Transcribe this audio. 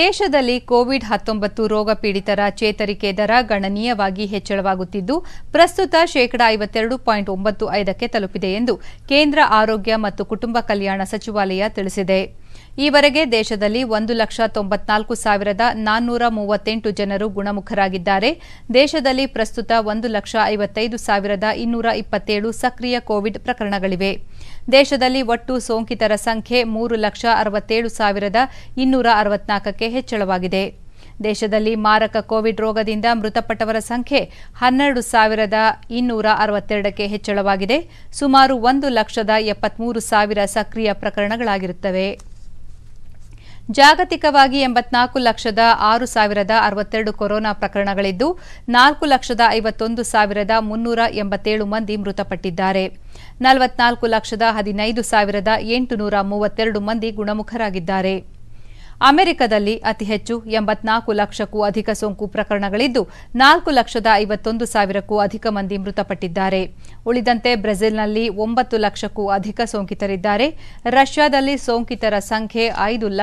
ದೇಶದಲ್ಲಿ ಕೋವಿಡ್ ಹತ್ತೊಂಬತ್ತು ರೋಗ ಪೀಡಿತರ ಚೇತರಿಕೆ ದರ ಗಣನೀಯವಾಗಿ ಹೆಚ್ಚಳವಾಗುತ್ತಿದ್ದು ಪ್ರಸ್ತುತ ಶೇಕಡಾ ಐವತ್ತೆರಡು ಪಾಯಿಂಟ್ ಒಂಬತ್ತು ಐದಕ್ಕೆ ತಲುಪಿದೆ ಎಂದು ಕೇಂದ್ರ ಆರೋಗ್ಯ ಮತ್ತು ಕುಟುಂಬ ಕಲ್ಯಾಣ ಸಚಿವಾಲಯ ತಿಳಿಸಿದೆ ಈವರೆಗೆ ದೇಶದಲ್ಲಿ ಒಂದು ಲಕ್ಷ ತೊಂಬತ್ನಾಲ್ಕು ಸಾವಿರದ ನಾನ್ನೂರ ಮೂವತ್ತೆಂಟು ಜನರು ಗುಣಮುಖರಾಗಿದ್ದಾರೆ ದೇಶದಲ್ಲಿ ಪ್ರಸ್ತುತ ಒಂದು ಲಕ್ಷ ಐವತ್ತೈದು ಸಾವಿರದ ಇನ್ನೂರ ಇಪ್ಪತ್ತೇಳು ಸಕ್ರಿಯ ಕೋವಿಡ್ ಪ್ರಕರಣಗಳಿವೆ ದೇಶದಲ್ಲಿ ಒಟ್ಟು ಸೋಂಕಿತರ ಸಂಖ್ಯೆ ಮೂರು ಲಕ್ಷ ಅರವತ್ತೇಳು ಸಾವಿರದ ಇನ್ನೂರ ಅರವತ್ನಾಲ್ಕಕ್ಕೆ ಹೆಚ್ಚಳವಾಗಿದೆ ದೇಶದಲ್ಲಿ ಮಾರಕ ಕೋವಿಡ್ ರೋಗದಿಂದ ಮೃತಪಟ್ಟವರ ಸಂಖ್ಯೆ ಹನ್ನೆರಡು ಸಾವಿರದ ಇನ್ನೂರ ಅರವತ್ತೆರಡಕ್ಕೆ ಹೆಚ್ಚಳವಾಗಿದೆ ಸುಮಾರು ಒಂದು ಲಕ್ಷದ ಎಪ್ಪತ್ಮೂರು ಸಾವಿರ ಸಕ್ರಿಯ ಪ್ರಕರಣಗಳಾಗಿರುತ್ತವೆ ಜಾಗತಿಕವಾಗಿ ಎಂಬತ್ನಾಲ್ಕು ಲಕ್ಷದ ಆರು ಸಾವಿರದ ಅರವತ್ತೆರಡು ಕೊರೋನಾ ಪ್ರಕರಣಗಳಿದ್ದು ನಾಲ್ಕು ಲಕ್ಷದ ಐವತ್ತೊಂದು ಸಾವಿರದ ಮುನ್ನೂರ ಎಂಬತ್ತೇಳು ಮಂದಿ ಮೃತಪಟ್ಟಿದ್ದಾರೆ ನಲವತ್ನಾಲ್ಕು ಲಕ್ಷದ ಹದಿನೈದು ಸಾವಿರದ ಎಂಟುನೂರ ಮೂವತ್ತೆರಡು ಮಂದಿ ಗುಣಮುಖರಾಗಿದ್ದಾರೆ ಅಮೆರಿಕದಲ್ಲಿ ಅತಿ ಹೆಚ್ಚು ಎಂಬತ್ನಾಲ್ಕು ಲಕ್ಷಕ್ಕೂ ಅಧಿಕ ಸೋಂಕು ಪ್ರಕರಣಗಳಿದ್ದು ನಾಲ್ಕು ಲಕ್ಷದ ಐವತ್ತೊಂದು ಸಾವಿರಕ್ಕೂ ಅಧಿಕ ಮಂದಿ ಮೃತಪಟ್ಟಿದ್ದಾರೆ ಉಳಿದಂತೆ ಬ್ರೆಜಿಲ್ನಲ್ಲಿ ಒಂಬತ್ತು ಲಕ್ಷಕ್ಕೂ ಅಧಿಕ ಸೋಂಕಿತರಿದ್ದಾರೆ ರಷ್ಯಾದಲ್ಲಿ ಸೋಂಕಿತರ ಸಂಖ್ಯೆ ಐದು ಲಕ್ಷ